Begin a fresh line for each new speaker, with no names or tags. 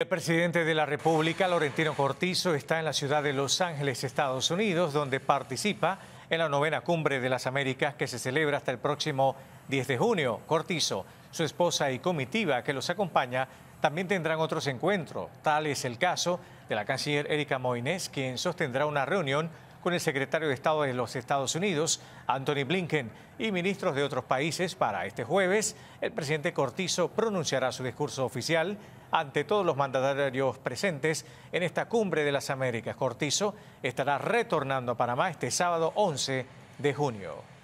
El presidente de la República, Laurentino Cortizo, está en la ciudad de Los Ángeles, Estados Unidos, donde participa en la novena cumbre de las Américas que se celebra hasta el próximo 10 de junio. Cortizo, su esposa y comitiva que los acompaña también tendrán otros encuentros. Tal es el caso de la canciller Erika Moines, quien sostendrá una reunión con el secretario de Estado de los Estados Unidos, Anthony Blinken, y ministros de otros países para este jueves, el presidente Cortizo pronunciará su discurso oficial ante todos los mandatarios presentes en esta cumbre de las Américas. Cortizo estará retornando a Panamá este sábado 11 de junio.